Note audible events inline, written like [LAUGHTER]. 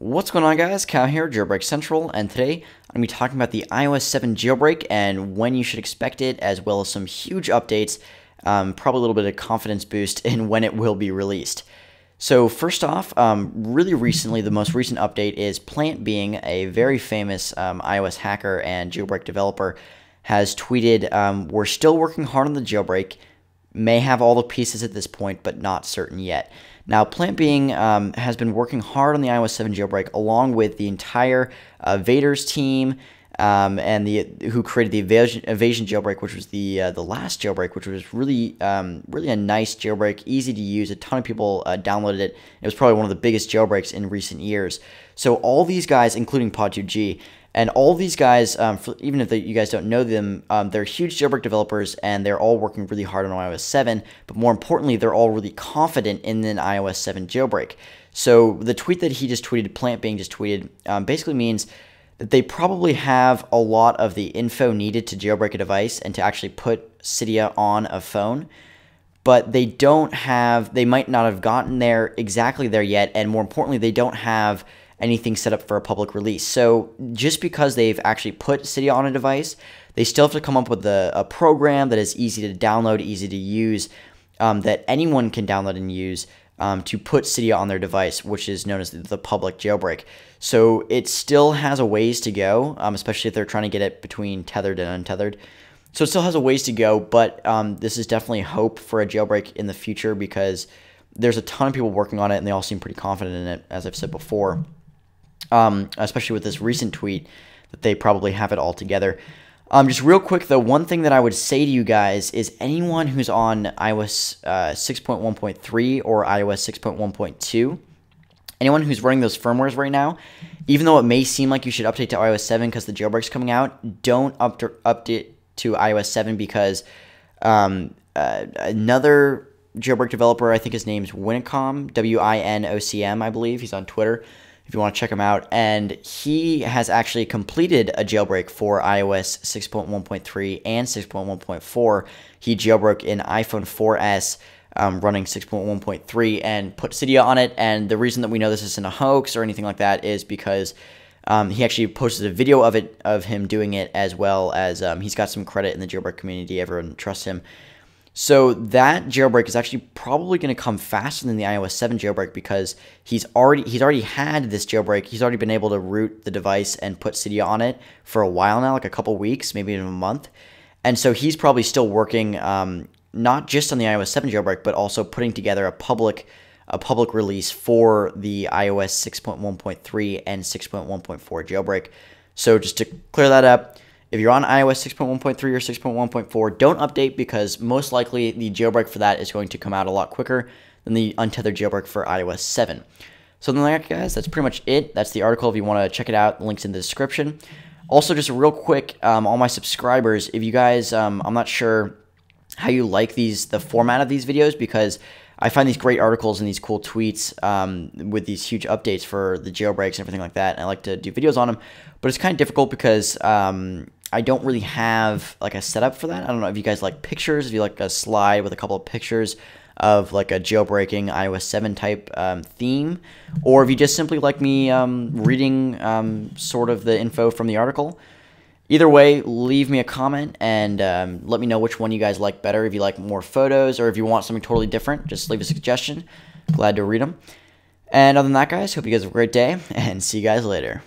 What's going on guys, Cal here, Jailbreak Central, and today I'm going to be talking about the iOS 7 jailbreak and when you should expect it, as well as some huge updates, um, probably a little bit of confidence boost [LAUGHS] in when it will be released. So first off, um, really recently, the most recent update is Plant being a very famous um, iOS hacker and jailbreak developer has tweeted, um, we're still working hard on the jailbreak, may have all the pieces at this point, but not certain yet. Now, Plant Being um, has been working hard on the iOS 7 jailbreak along with the entire uh, Vader's team um, and the who created the evasion, evasion jailbreak, which was the uh, the last jailbreak, which was really um, really a nice jailbreak, easy to use. A ton of people uh, downloaded it. It was probably one of the biggest jailbreaks in recent years. So all these guys, including Pod2G, and all these guys, um, for, even if they, you guys don't know them, um, they're huge jailbreak developers and they're all working really hard on iOS 7. But more importantly, they're all really confident in an iOS 7 jailbreak. So the tweet that he just tweeted, Plant Being just tweeted, um, basically means that they probably have a lot of the info needed to jailbreak a device and to actually put Cydia on a phone. But they don't have, they might not have gotten there exactly there yet. And more importantly, they don't have anything set up for a public release. So just because they've actually put Cydia on a device, they still have to come up with a, a program that is easy to download, easy to use, um, that anyone can download and use um, to put Cydia on their device, which is known as the public jailbreak. So it still has a ways to go, um, especially if they're trying to get it between tethered and untethered. So it still has a ways to go, but um, this is definitely hope for a jailbreak in the future because there's a ton of people working on it and they all seem pretty confident in it, as I've said before um, especially with this recent tweet that they probably have it all together. Um, just real quick, though, one thing that I would say to you guys is anyone who's on iOS uh, 6.1.3 or iOS 6.1.2, anyone who's running those firmwares right now, even though it may seem like you should update to iOS 7 because the jailbreak's coming out, don't up to update to iOS 7 because um, uh, another jailbreak developer, I think his name's Wincom, W I N O C M, I believe, he's on Twitter if you want to check him out. And he has actually completed a jailbreak for iOS 6.1.3 and 6.1.4. He jailbroke an iPhone 4S. Um, running 6.1.3 and put Cydia on it. And the reason that we know this isn't a hoax or anything like that is because um, he actually posted a video of it of him doing it as well as um, he's got some credit in the jailbreak community. Everyone trusts him. So that jailbreak is actually probably going to come faster than the iOS 7 jailbreak because he's already he's already had this jailbreak. He's already been able to root the device and put Cydia on it for a while now, like a couple weeks, maybe even a month. And so he's probably still working um, not just on the iOS 7 jailbreak, but also putting together a public a public release for the iOS 6.1.3 and 6.1.4 jailbreak. So just to clear that up, if you're on iOS 6.1.3 or 6.1.4, don't update because most likely the jailbreak for that is going to come out a lot quicker than the untethered jailbreak for iOS 7. So then, like, guys, that's pretty much it. That's the article. If you want to check it out, the link's in the description. Also, just real quick, um, all my subscribers, if you guys, um, I'm not sure how you like these, the format of these videos because I find these great articles and these cool tweets um, with these huge updates for the jailbreaks and everything like that. And I like to do videos on them, but it's kind of difficult because um, I don't really have like a setup for that. I don't know if you guys like pictures, if you like a slide with a couple of pictures of like a jailbreaking iOS 7 type um, theme, or if you just simply like me um, reading um, sort of the info from the article. Either way, leave me a comment and um, let me know which one you guys like better. If you like more photos or if you want something totally different, just leave a suggestion. Glad to read them. And other than that, guys, hope you guys have a great day and see you guys later.